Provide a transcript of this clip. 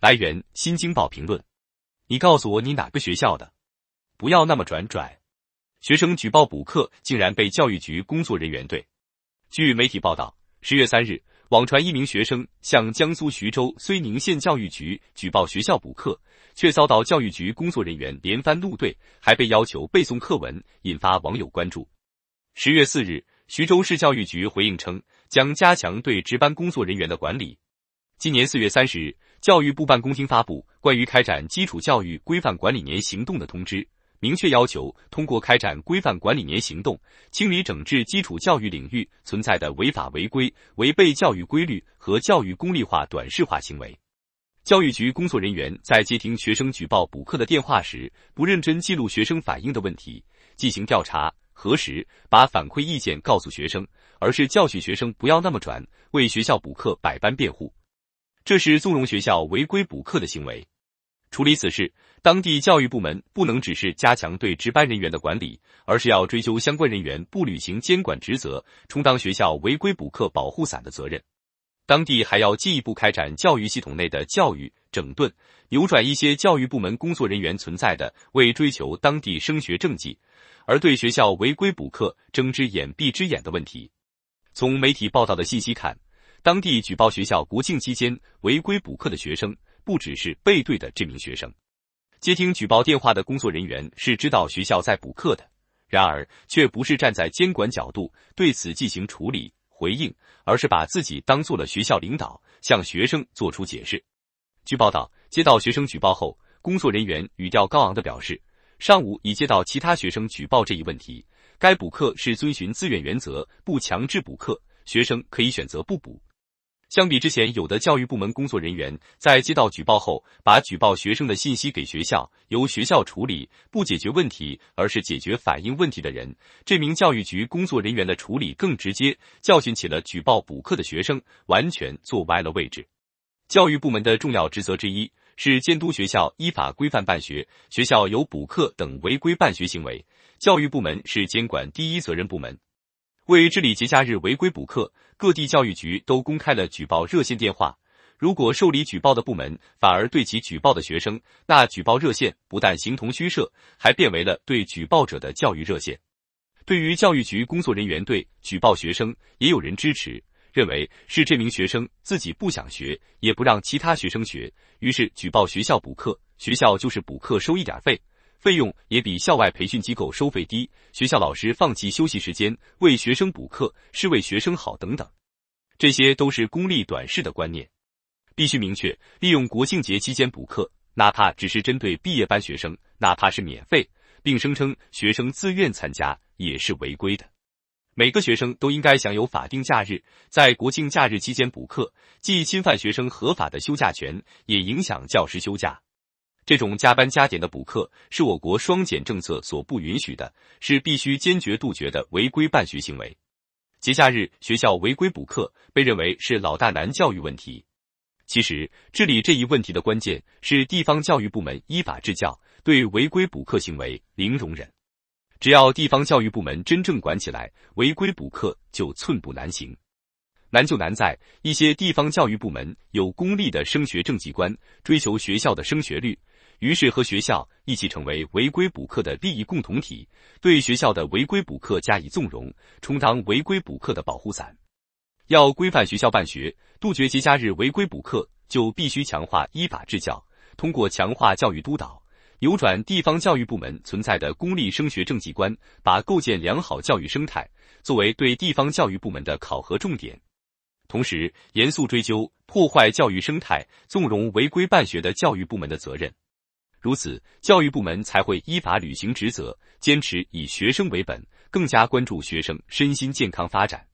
来源：新京报评论。你告诉我你哪个学校的？不要那么拽拽。学生举报补课，竟然被教育局工作人员怼。据媒体报道，十月三日，网传一名学生向江苏徐州睢宁县教育局举报学校补课，却遭到教育局工作人员连番怒怼，还被要求背诵课文，引发网友关注。十月四日，徐州市教育局回应称，将加强对值班工作人员的管理。今年四月三十日。教育部办公厅发布关于开展基础教育规范管理年行动的通知，明确要求通过开展规范管理年行动，清理整治基础教育领域存在的违法违规、违背教育规律和教育功利化、短视化行为。教育局工作人员在接听学生举报补课的电话时，不认真记录学生反映的问题，进行调查核实，把反馈意见告诉学生，而是教训学生不要那么转，为学校补课百般辩护。这是纵容学校违规补课的行为。处理此事，当地教育部门不能只是加强对值班人员的管理，而是要追究相关人员不履行监管职责、充当学校违规补课保护伞的责任。当地还要进一步开展教育系统内的教育整顿，扭转一些教育部门工作人员存在的为追求当地升学政绩而对学校违规补课睁只眼闭只眼的问题。从媒体报道的信息看。当地举报学校国庆期间违规补课的学生，不只是背对的这名学生。接听举报电话的工作人员是知道学校在补课的，然而却不是站在监管角度对此进行处理回应，而是把自己当做了学校领导，向学生做出解释。据报道，接到学生举报后，工作人员语调高昂地表示，上午已接到其他学生举报这一问题，该补课是遵循自愿原则，不强制补课，学生可以选择不补。相比之前，有的教育部门工作人员在接到举报后，把举报学生的信息给学校，由学校处理，不解决问题，而是解决反映问题的人。这名教育局工作人员的处理更直接，教训起了举报补课的学生，完全坐歪了位置。教育部门的重要职责之一是监督学校依法规范办学，学校有补课等违规办学行为，教育部门是监管第一责任部门。为治理节假日违规补课，各地教育局都公开了举报热线电话。如果受理举报的部门反而对其举报的学生，那举报热线不但形同虚设，还变为了对举报者的教育热线。对于教育局工作人员对举报学生，也有人支持，认为是这名学生自己不想学，也不让其他学生学，于是举报学校补课，学校就是补课收一点费。费用也比校外培训机构收费低，学校老师放弃休息时间为学生补课是为学生好等等，这些都是功利短视的观念。必须明确，利用国庆节期间补课，哪怕只是针对毕业班学生，哪怕是免费，并声称学生自愿参加，也是违规的。每个学生都应该享有法定假日，在国庆假日期间补课，既侵犯学生合法的休假权，也影响教师休假。这种加班加点的补课是我国双减政策所不允许的，是必须坚决杜绝的违规办学行为。节假日学校违规补课被认为是老大难教育问题。其实，治理这一问题的关键是地方教育部门依法治教，对违规补课行为零容忍。只要地方教育部门真正管起来，违规补课就寸步难行。难就难在一些地方教育部门有功利的升学政绩观，追求学校的升学率。于是和学校一起成为违规补课的利益共同体，对学校的违规补课加以纵容，充当违规补课的保护伞。要规范学校办学，杜绝节假日违规补课，就必须强化依法治教，通过强化教育督导，扭转地方教育部门存在的功利升学政绩观，把构建良好教育生态作为对地方教育部门的考核重点，同时严肃追究破坏教育生态、纵容违规办学的教育部门的责任。如此，教育部门才会依法履行职责，坚持以学生为本，更加关注学生身心健康发展。